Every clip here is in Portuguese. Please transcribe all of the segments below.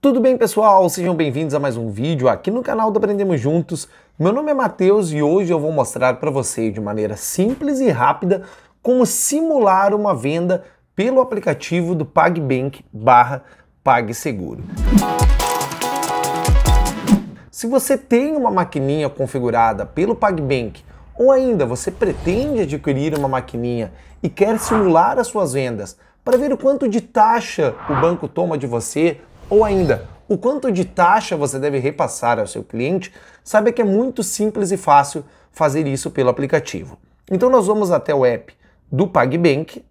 Tudo bem, pessoal? Sejam bem-vindos a mais um vídeo aqui no canal do Aprendemos Juntos. Meu nome é Matheus e hoje eu vou mostrar para você de maneira simples e rápida como simular uma venda pelo aplicativo do PagBank barra PagSeguro. Se você tem uma maquininha configurada pelo PagBank ou ainda você pretende adquirir uma maquininha e quer simular as suas vendas para ver o quanto de taxa o banco toma de você ou ainda, o quanto de taxa você deve repassar ao seu cliente, sabe que é muito simples e fácil fazer isso pelo aplicativo. Então nós vamos até o app do PagBank,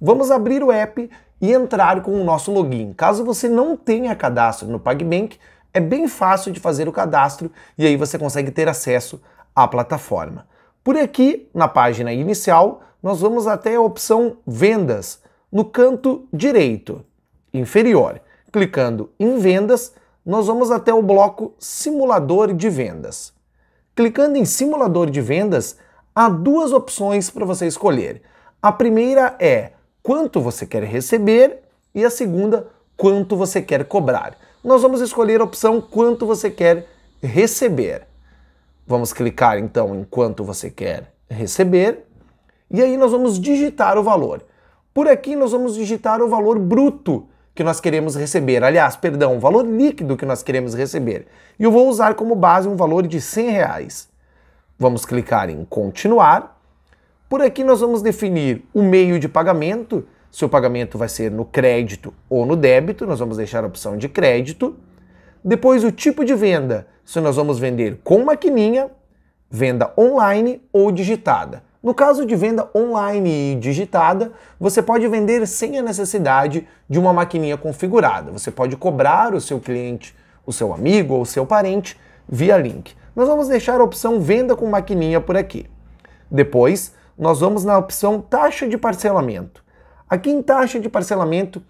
vamos abrir o app e entrar com o nosso login. Caso você não tenha cadastro no PagBank, é bem fácil de fazer o cadastro e aí você consegue ter acesso à plataforma. Por aqui, na página inicial, nós vamos até a opção Vendas, no canto direito inferior. Clicando em vendas, nós vamos até o bloco simulador de vendas. Clicando em simulador de vendas, há duas opções para você escolher. A primeira é quanto você quer receber e a segunda, quanto você quer cobrar. Nós vamos escolher a opção quanto você quer receber. Vamos clicar então em quanto você quer receber e aí nós vamos digitar o valor. Por aqui nós vamos digitar o valor bruto que nós queremos receber. Aliás, perdão, o valor líquido que nós queremos receber. E eu vou usar como base um valor de 100 reais. Vamos clicar em continuar. Por aqui nós vamos definir o meio de pagamento, se o pagamento vai ser no crédito ou no débito, nós vamos deixar a opção de crédito. Depois o tipo de venda, se nós vamos vender com maquininha, venda online ou digitada. No caso de venda online e digitada, você pode vender sem a necessidade de uma maquininha configurada. Você pode cobrar o seu cliente, o seu amigo ou o seu parente via link. Nós vamos deixar a opção venda com maquininha por aqui. Depois, nós vamos na opção taxa de parcelamento. Aqui em taxa de parcelamento,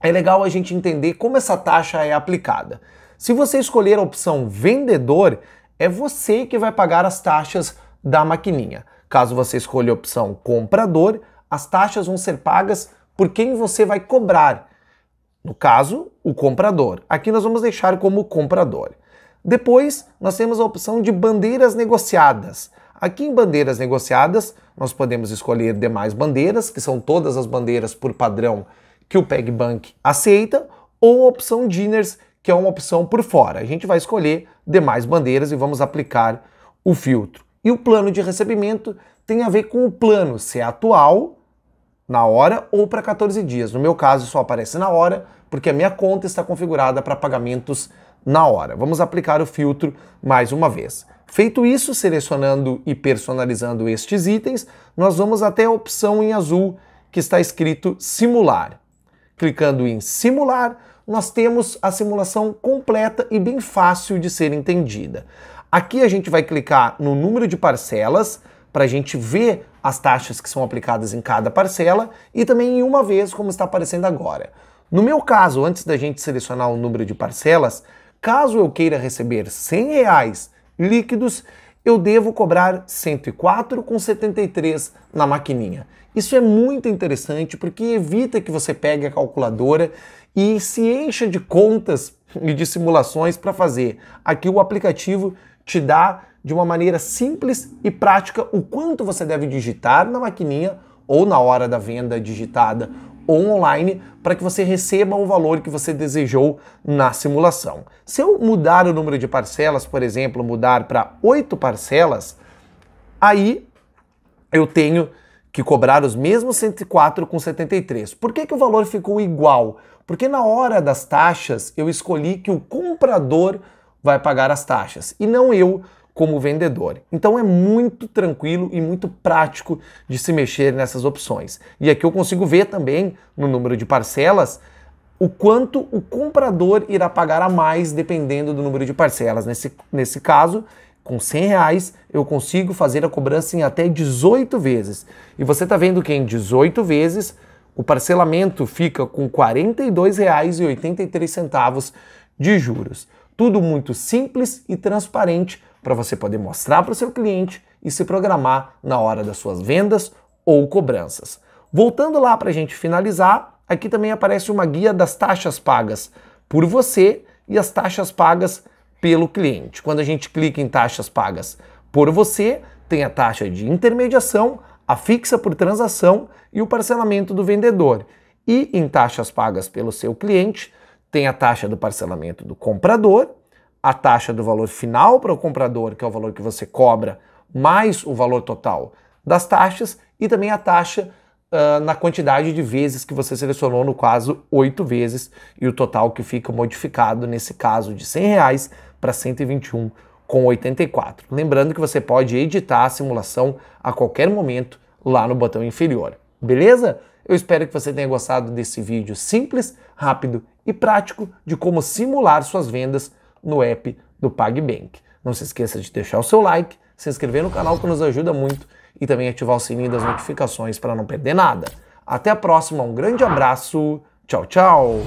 é legal a gente entender como essa taxa é aplicada. Se você escolher a opção vendedor, é você que vai pagar as taxas da maquininha. Caso você escolha a opção comprador, as taxas vão ser pagas por quem você vai cobrar. No caso, o comprador. Aqui nós vamos deixar como comprador. Depois, nós temos a opção de bandeiras negociadas. Aqui em bandeiras negociadas, nós podemos escolher demais bandeiras, que são todas as bandeiras por padrão que o PegBank aceita, ou a opção Diners, que é uma opção por fora. A gente vai escolher demais bandeiras e vamos aplicar o filtro. E o plano de recebimento tem a ver com o plano se é atual na hora ou para 14 dias. No meu caso, só aparece na hora, porque a minha conta está configurada para pagamentos na hora. Vamos aplicar o filtro mais uma vez. Feito isso, selecionando e personalizando estes itens, nós vamos até a opção em azul que está escrito simular. Clicando em simular, nós temos a simulação completa e bem fácil de ser entendida. Aqui a gente vai clicar no número de parcelas para a gente ver as taxas que são aplicadas em cada parcela e também em uma vez, como está aparecendo agora. No meu caso, antes da gente selecionar o número de parcelas, caso eu queira receber 100 reais líquidos, eu devo cobrar 104,73 na maquininha. Isso é muito interessante porque evita que você pegue a calculadora e se encha de contas e de simulações para fazer. Aqui o aplicativo te dá de uma maneira simples e prática o quanto você deve digitar na maquininha ou na hora da venda digitada ou online para que você receba o valor que você desejou na simulação. Se eu mudar o número de parcelas, por exemplo, mudar para oito parcelas, aí eu tenho que cobrar os mesmos com 73. Por que, que o valor ficou igual? Porque na hora das taxas eu escolhi que o comprador vai pagar as taxas e não eu como vendedor. Então é muito tranquilo e muito prático de se mexer nessas opções. E aqui eu consigo ver também no número de parcelas o quanto o comprador irá pagar a mais dependendo do número de parcelas. Nesse, nesse caso, com 100 reais, eu consigo fazer a cobrança em até 18 vezes. E você está vendo que em 18 vezes o parcelamento fica com R$ 42,83 de juros. Tudo muito simples e transparente para você poder mostrar para o seu cliente e se programar na hora das suas vendas ou cobranças. Voltando lá para a gente finalizar, aqui também aparece uma guia das taxas pagas por você e as taxas pagas pelo cliente. Quando a gente clica em taxas pagas por você, tem a taxa de intermediação, a fixa por transação e o parcelamento do vendedor. E em taxas pagas pelo seu cliente, tem a taxa do parcelamento do comprador, a taxa do valor final para o comprador, que é o valor que você cobra, mais o valor total das taxas, e também a taxa uh, na quantidade de vezes que você selecionou, no caso, oito vezes, e o total que fica modificado, nesse caso, de R$100 para R$121,84. Lembrando que você pode editar a simulação a qualquer momento lá no botão inferior. Beleza? Eu espero que você tenha gostado desse vídeo simples, rápido e prático de como simular suas vendas no app do PagBank. Não se esqueça de deixar o seu like, se inscrever no canal que nos ajuda muito e também ativar o sininho das notificações para não perder nada. Até a próxima, um grande abraço, tchau, tchau!